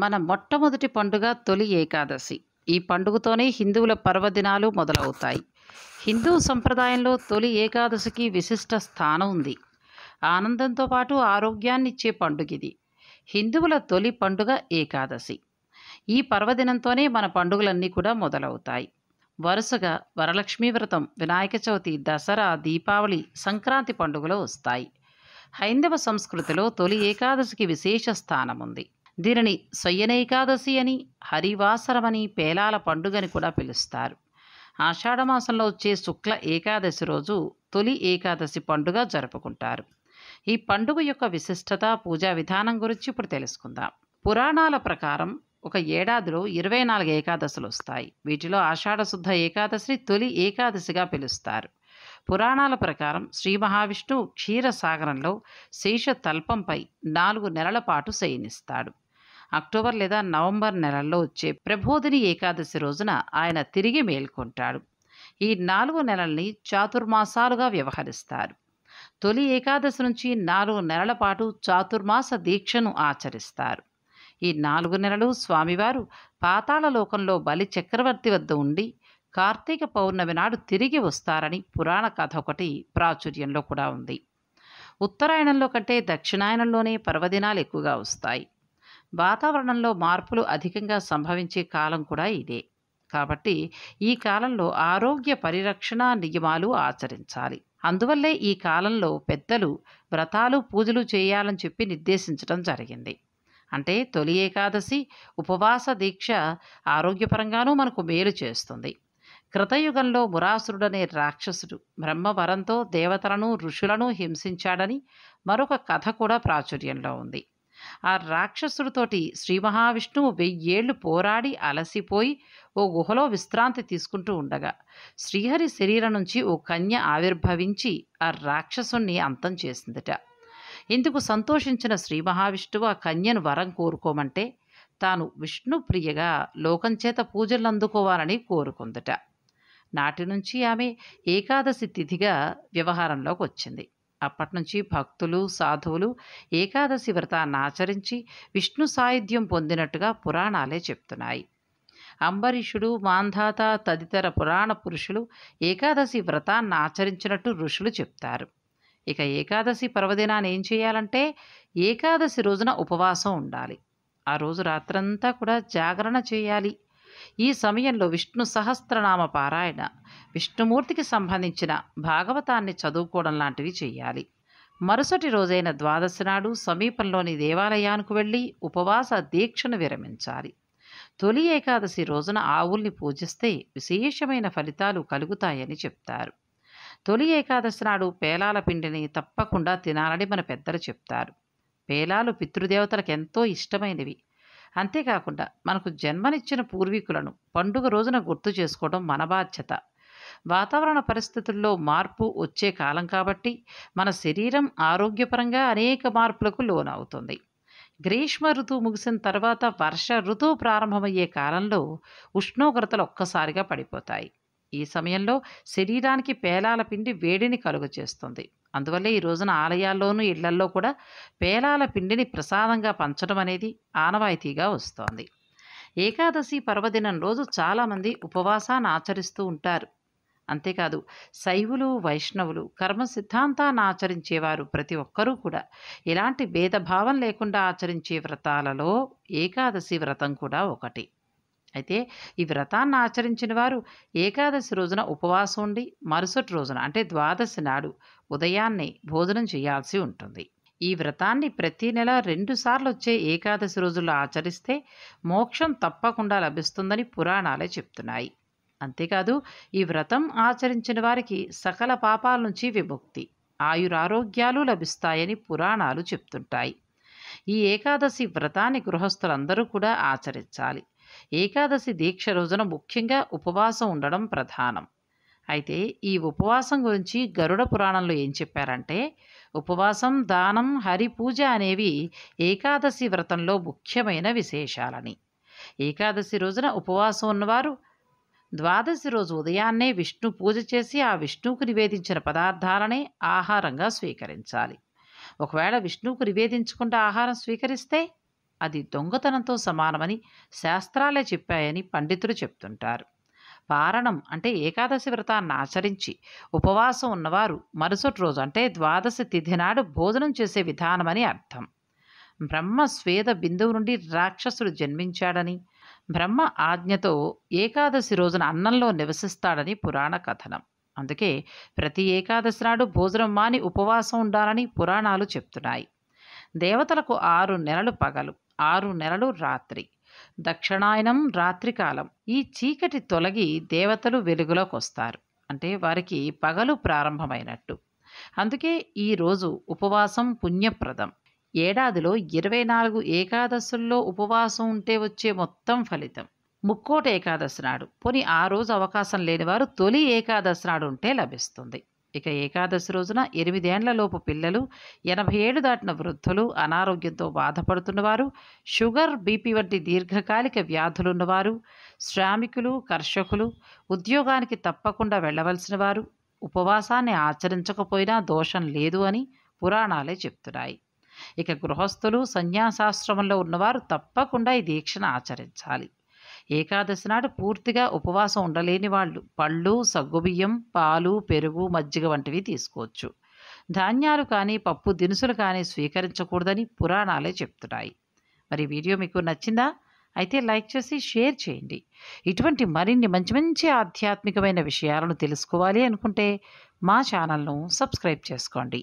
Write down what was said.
మన మొట్టమొదటి పండుగ తొలి ఏకాదశి ఈ పండుగతోనే హిందువుల పర్వదినాలు మొదలవుతాయి హిందూ సంప్రదాయంలో తొలి ఏకాదశికి విశిష్ట స్థానం ఉంది ఆనందంతో పాటు ఇచ్చే పండుగ ఇది హిందువుల తొలి పండుగ ఏకాదశి ఈ పర్వదినంతోనే మన పండుగలన్నీ కూడా మొదలవుతాయి వరుసగా వరలక్ష్మీ వ్రతం వినాయక చవితి దసరా దీపావళి సంక్రాంతి పండుగలు వస్తాయి హైందవ సంస్కృతిలో తొలి ఏకాదశికి విశేష స్థానం ఉంది దీనిని సొయ్యనేకాదశి అని హరివాసరమని పేలాల పండుగని కూడా పిలుస్తారు ఆషాఢమాసంలో వచ్చే శుక్ల ఏకాదశి రోజు తొలి ఏకాదశి పండుగ జరుపుకుంటారు ఈ పండుగ యొక్క విశిష్టత పూజా విధానం గురించి ఇప్పుడు తెలుసుకుందాం పురాణాల ప్రకారం ఒక ఏడాదిలో ఇరవై నాలుగు ఏకాదశులు వస్తాయి వీటిలో ఆషాఢశుద్ధ ఏకాదశిని తొలి ఏకాదశిగా పిలుస్తారు పురాణాల ప్రకారం శ్రీ మహావిష్ణువు క్షీరసాగరంలో శేష తల్పంపై నాలుగు నెలల పాటు శయనిస్తాడు అక్టోబర్ లేదా నవంబర్ నెలల్లో వచ్చే ప్రబోధిని ఏకాదశి రోజున ఆయన తిరిగి మేల్కొంటాడు ఈ నాలుగు నెలల్ని చాతుర్మాసాలుగా వ్యవహరిస్తారు తొలి ఏకాదశి నుంచి నాలుగు నెలల పాటు చాతుర్మాస దీక్షను ఆచరిస్తారు ఈ నాలుగు నెలలు స్వామివారు పాతాళలోకంలో బలి చక్రవర్తి వద్ద ఉండి కార్తీక పౌర్ణమి నాడు తిరిగి వస్తారని పురాణ కథ ఒకటి ప్రాచుర్యంలో కూడా ఉంది ఉత్తరాయణంలో కంటే దక్షిణాయనంలోనే పర్వదినాలు ఎక్కువగా వస్తాయి వాతావరణంలో మార్పులు అధికంగా సంభవించే కాలం కూడా ఇదే కాబట్టి ఈ కాలంలో ఆరోగ్య పరిరక్షణ నియమాలు ఆచరించాలి అందువల్లే ఈ కాలంలో పెద్దలు వ్రతాలు పూజలు చేయాలని చెప్పి నిర్దేశించడం జరిగింది అంటే తొలి ఏకాదశి ఉపవాస దీక్ష ఆరోగ్యపరంగానూ మనకు మేలు చేస్తుంది కృతయుగంలో మురాసురుడనే రాక్షసుడు బ్రహ్మవరంతో దేవతలను ఋషులను హింసించాడని మరొక కథ కూడా ప్రాచుర్యంలో ఉంది ఆ రాక్షసుడితోటి శ్రీ మహావిష్ణువు వెయ్యేళ్లు పోరాడి అలసిపోయి ఓ గుహలో విశ్రాంతి తీసుకుంటూ ఉండగా శ్రీహరి శరీరం నుంచి ఓ కన్య ఆవిర్భవించి ఆ రాక్షసుణ్ణి అంతం చేసిందట ఇందుకు సంతోషించిన శ్రీ మహావిష్ణువు ఆ కన్యను వరం కోరుకోమంటే తాను విష్ణు లోకం చేత పూజలు అందుకోవాలని కోరుకుందట నాటి నుంచి ఆమె ఏకాదశి తిథిగా వ్యవహారంలోకి వచ్చింది అప్పటి నుంచి భక్తులు సాధువులు ఏకాదశి వ్రతాన్ని ఆచరించి విష్ణు సాయుధ్యం పొందినట్టుగా పురాణాలే చెప్తున్నాయి అంబరీషుడు మాంధాత తదితర పురాణ పురుషులు ఏకాదశి వ్రతాన్ని ఆచరించినట్టు ఋషులు చెప్తారు ఇక ఏకాదశి పర్వదినాన్ని ఏం చేయాలంటే ఏకాదశి రోజున ఉపవాసం ఉండాలి ఆ రోజు రాత్రంతా కూడా జాగరణ చేయాలి ఈ సమయంలో విష్ణు సహస్రనామ పారాయణ విష్ణుమూర్తికి సంబంధించిన భాగవతాన్ని చదువుకోవడం లాంటివి చేయాలి మరుసటి రోజైన ద్వాదశి నాడు సమీపంలోని దేవాలయానికి వెళ్ళి ఉపవాస దీక్షను విరమించాలి తొలి ఏకాదశి రోజున ఆవుల్ని పూజిస్తే విశేషమైన ఫలితాలు కలుగుతాయని చెప్తారు తొలి ఏకాదశి నాడు పేలాల పిండిని తప్పకుండా తినాలని మన పెద్దలు చెప్తారు పేలాలు పితృదేవతలకు ఎంతో ఇష్టమైనవి అంతేకాకుండా మనకు జన్మనిచ్చిన పూర్వీకులను పండుగ రోజున గుర్తు చేసుకోవడం మన బాధ్యత వాతావరణ పరిస్థితుల్లో మార్పు వచ్చే కాలం కాబట్టి మన శరీరం ఆరోగ్యపరంగా అనేక మార్పులకు లోనవుతుంది గ్రీష్మ ఋతువు ముగిసిన తర్వాత వర్ష ఋతువు ప్రారంభమయ్యే కాలంలో ఉష్ణోగ్రతలు ఒక్కసారిగా పడిపోతాయి ఈ సమయంలో శరీరానికి పేలాల పిండి వేడిని చేస్తుంది అందువల్లే ఈ రోజున ఆలయాల్లోనూ ఇళ్లల్లో కూడా పేలాల పిండిని ప్రసాదంగా పంచడం అనేది ఆనవాయితీగా వస్తోంది ఏకాదశి పర్వదినం రోజు చాలామంది ఉపవాసాన్ని ఆచరిస్తూ ఉంటారు అంతేకాదు శైవులు వైష్ణవులు కర్మ సిద్ధాంతాన్ని ఆచరించేవారు ప్రతి ఒక్కరూ కూడా ఇలాంటి భేదభావం లేకుండా ఆచరించే వ్రతాలలో ఏకాదశి వ్రతం కూడా ఒకటి అయితే ఈ వ్రతాన్ని ఆచరించిన వారు ఏకాదశి రోజున ఉపవాసం ఉండి మరుసటి రోజున అంటే ద్వాదశి నాడు ఉదయాన్నే భోజనం చేయాల్సి ఉంటుంది ఈ వ్రతాన్ని ప్రతి నెల రెండుసార్లు వచ్చే ఏకాదశి రోజుల్లో ఆచరిస్తే మోక్షం తప్పకుండా లభిస్తుందని పురాణాలే చెప్తున్నాయి అంతేకాదు ఈ వ్రతం ఆచరించిన వారికి సకల పాపాల నుంచి విముక్తి ఆయురారోగ్యాలు లభిస్తాయని పురాణాలు చెప్తుంటాయి ఈ ఏకాదశి వ్రతాన్ని గృహస్థులందరూ కూడా ఆచరించాలి ఏకాదశి దీక్ష రోజున ముఖ్యంగా ఉపవాసం ఉండడం ప్రధానం అయితే ఈ ఉపవాసం గురించి గరుడ పురాణంలో ఏం చెప్పారంటే ఉపవాసం దానం హరి పూజ అనేవి ఏకాదశి వ్రతంలో ముఖ్యమైన విశేషాలని ఏకాదశి రోజున ఉపవాసం ఉన్నవారు ద్వాదశి రోజు ఉదయాన్నే విష్ణు పూజ చేసి ఆ విష్ణువుకు నివేదించిన పదార్థాలనే ఆహారంగా స్వీకరించాలి ఒకవేళ విష్ణువుకు నివేదించకుండా ఆహారం స్వీకరిస్తే అది దొంగతనంతో సమానమని శాస్త్రాలే చెప్పాయని పండితులు చెప్తుంటారు పారణం అంటే ఏకాదశి వ్రతాన్ని ఆచరించి ఉపవాసం ఉన్నవారు మరుసటి రోజు అంటే ద్వాదశి తిథి నాడు భోజనం చేసే విధానమని అర్థం బ్రహ్మ స్వేద బిందువు నుండి రాక్షసుడు జన్మించాడని బ్రహ్మ ఆజ్ఞతో ఏకాదశి రోజున అన్నంలో నివసిస్తాడని పురాణ కథనం అందుకే ప్రతి ఏకాదశి నాడు భోజనం మాని ఉపవాసం ఉండాలని పురాణాలు చెప్తున్నాయి దేవతలకు ఆరు నెలలు పగలు ఆరు నెలలు రాత్రి దక్షిణాయనం రాత్రికాలం ఈ చీకటి తొలగి దేవతలు వెలుగులోకి వస్తారు అంటే వారికి పగలు ప్రారంభమైనట్టు అందుకే ఈరోజు ఉపవాసం పుణ్యప్రదం ఏడాదిలో ఇరవై నాలుగు ఏకాదశుల్లో ఉపవాసం ఉంటే వచ్చే మొత్తం ఫలితం ముక్కోటి ఏకాదశి నాడు పోని ఆ రోజు అవకాశం లేనివారు తొలి ఏకాదశి నాడు ఉంటే లభిస్తుంది ఇక ఏకాదశి రోజున ఎనిమిదేండ్లలోపు పిల్లలు ఎనభై ఏడు దాటిన వృద్ధులు అనారోగ్యంతో బాధపడుతున్నవారు షుగర్ బీపీ వంటి దీర్ఘకాలిక వ్యాధులున్నవారు శ్రామికులు కర్షకులు ఉద్యోగానికి తప్పకుండా వెళ్లవలసిన వారు ఉపవాసాన్ని ఆచరించకపోయినా దోషం లేదు అని పురాణాలే చెప్తున్నాయి ఇక గృహస్థులు సన్యాసాశ్రమంలో ఉన్నవారు తప్పకుండా ఈ దీక్షను ఆచరించాలి ఏకాదశి నాడు పూర్తిగా ఉపవాసం ఉండలేని వాళ్ళు పళ్ళు సగ్గుబియ్యం పాలు పెరుగు మజ్జిగ వంటివి తీసుకోవచ్చు ధాన్యాలు కానీ పప్పు దినుసులు కానీ స్వీకరించకూడదని పురాణాలే చెప్తున్నాయి మరి వీడియో మీకు నచ్చిందా అయితే లైక్ చేసి షేర్ చేయండి ఇటువంటి మరిన్ని మంచి మంచి ఆధ్యాత్మికమైన విషయాలను తెలుసుకోవాలి అనుకుంటే మా ఛానల్ను సబ్స్క్రైబ్ చేసుకోండి